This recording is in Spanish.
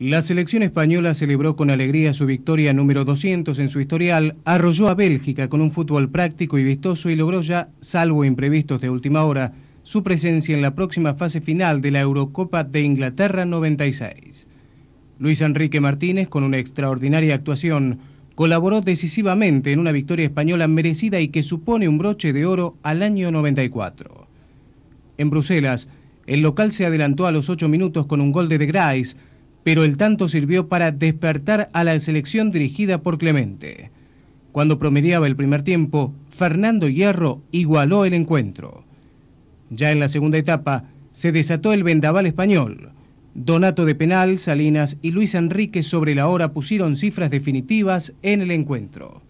La selección española celebró con alegría su victoria número 200 en su historial, arrolló a Bélgica con un fútbol práctico y vistoso y logró ya, salvo imprevistos de última hora, su presencia en la próxima fase final de la Eurocopa de Inglaterra 96. Luis Enrique Martínez, con una extraordinaria actuación, colaboró decisivamente en una victoria española merecida y que supone un broche de oro al año 94. En Bruselas, el local se adelantó a los 8 minutos con un gol de De pero el tanto sirvió para despertar a la selección dirigida por Clemente. Cuando promediaba el primer tiempo, Fernando Hierro igualó el encuentro. Ya en la segunda etapa, se desató el vendaval español. Donato de Penal, Salinas y Luis Enrique sobre la hora pusieron cifras definitivas en el encuentro.